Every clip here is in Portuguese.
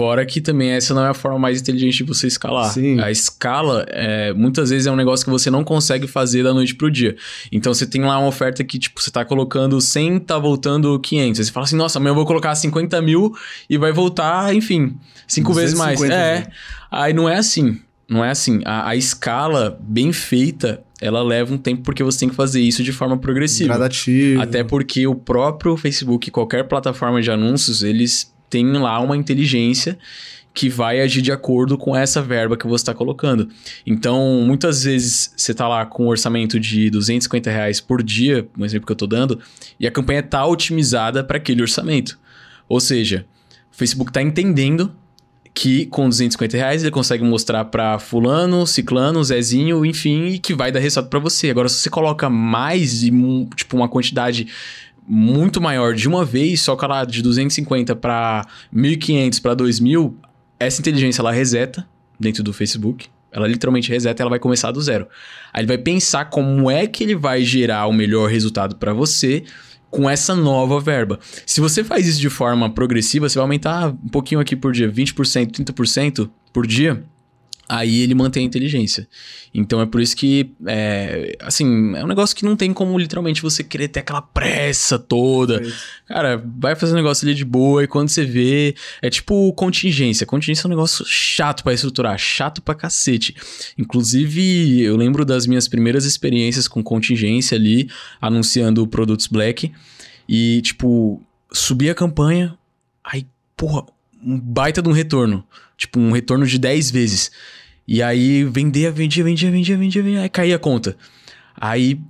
Fora que também essa não é a forma mais inteligente de você escalar. Sim. A escala, é, muitas vezes, é um negócio que você não consegue fazer da noite pro dia. Então, você tem lá uma oferta que, tipo, você está colocando 100, tá voltando 500. você fala assim, nossa, amanhã eu vou colocar 50 mil e vai voltar, enfim, cinco vezes mais. É. Mil. É. Aí não é assim. Não é assim. A, a escala bem feita, ela leva um tempo porque você tem que fazer isso de forma progressiva. Gradativa. Até porque o próprio Facebook, qualquer plataforma de anúncios, eles tem lá uma inteligência que vai agir de acordo com essa verba que você está colocando. Então, muitas vezes você está lá com um orçamento de 250 reais por dia, um exemplo que eu estou dando, e a campanha está otimizada para aquele orçamento. Ou seja, o Facebook está entendendo que com 250 reais ele consegue mostrar para fulano, ciclano, zezinho, enfim, e que vai dar resultado para você. Agora, se você coloca mais e tipo uma quantidade muito maior de uma vez, só que ela de 250 para 1.500 para 2.000, essa inteligência ela reseta dentro do Facebook. Ela literalmente reseta, ela vai começar do zero. Aí ele vai pensar como é que ele vai gerar o melhor resultado para você com essa nova verba. Se você faz isso de forma progressiva, você vai aumentar um pouquinho aqui por dia, 20%, 30% por dia aí ele mantém a inteligência. Então é por isso que, é, assim, é um negócio que não tem como literalmente você querer ter aquela pressa toda. É Cara, vai fazer um negócio ali de boa e quando você vê. É tipo contingência. Contingência é um negócio chato para estruturar, chato pra cacete. Inclusive, eu lembro das minhas primeiras experiências com contingência ali, anunciando produtos Black. E, tipo, subir a campanha, aí, porra, um baita de um retorno. Tipo, um retorno de 10 vezes. E aí vendia, vendia, vendia, vendia, vendia, vendia, aí caía a conta. Aí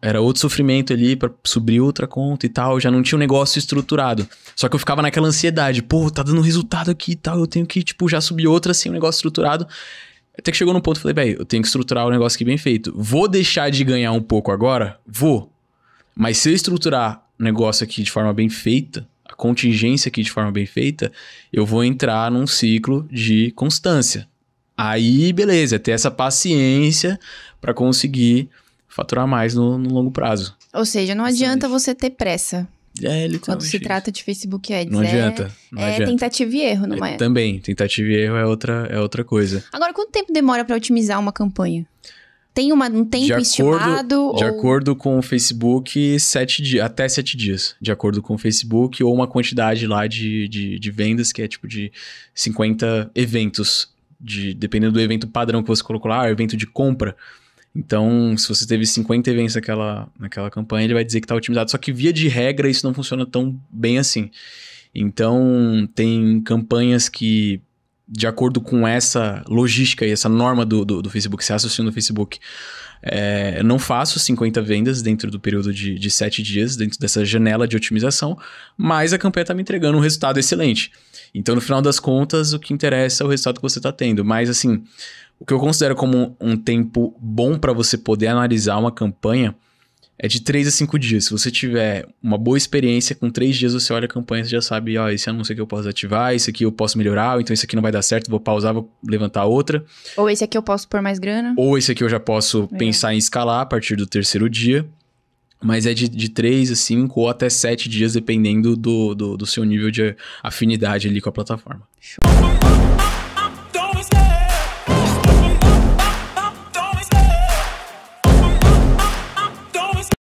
era outro sofrimento ali para subir outra conta e tal, já não tinha um negócio estruturado. Só que eu ficava naquela ansiedade, pô, tá dando resultado aqui e tal, eu tenho que, tipo, já subir outra sem um negócio estruturado. Até que chegou num ponto, falei, bem, eu tenho que estruturar o um negócio aqui bem feito. Vou deixar de ganhar um pouco agora? Vou. Mas se eu estruturar o negócio aqui de forma bem feita, contingência aqui de forma bem feita, eu vou entrar num ciclo de constância. Aí, beleza, é ter essa paciência para conseguir faturar mais no, no, longo prazo. Ou seja, não adianta você ter pressa. É, Quando se trata de Facebook Ads. Não é adianta. Não é adianta. tentativa e erro, não é? é? Também, tentativa e erro é outra, é outra coisa. Agora, quanto tempo demora para otimizar uma campanha? tem uma, um tempo de acordo, estimado? De ou... acordo com o Facebook, sete dias, até sete dias. De acordo com o Facebook, ou uma quantidade lá de, de, de vendas, que é tipo de 50 eventos. De, dependendo do evento padrão que você colocou lá, evento de compra. Então, se você teve 50 eventos naquela, naquela campanha, ele vai dizer que está otimizado. Só que, via de regra, isso não funciona tão bem assim. Então, tem campanhas que de acordo com essa logística e essa norma do, do, do Facebook, se associando no Facebook, é, não faço 50 vendas dentro do período de, de 7 dias, dentro dessa janela de otimização, mas a campanha está me entregando um resultado excelente. Então, no final das contas, o que interessa é o resultado que você está tendo. Mas, assim, o que eu considero como um tempo bom para você poder analisar uma campanha é de 3 a 5 dias. Se você tiver uma boa experiência, com 3 dias você olha a campanha e já sabe, ó, esse anúncio aqui eu posso ativar, esse aqui eu posso melhorar, então esse aqui não vai dar certo, vou pausar, vou levantar outra. Ou esse aqui eu posso pôr mais grana. Ou esse aqui eu já posso é. pensar em escalar a partir do terceiro dia. Mas é de, de 3 a 5 ou até 7 dias, dependendo do, do, do seu nível de afinidade ali com a plataforma. Show.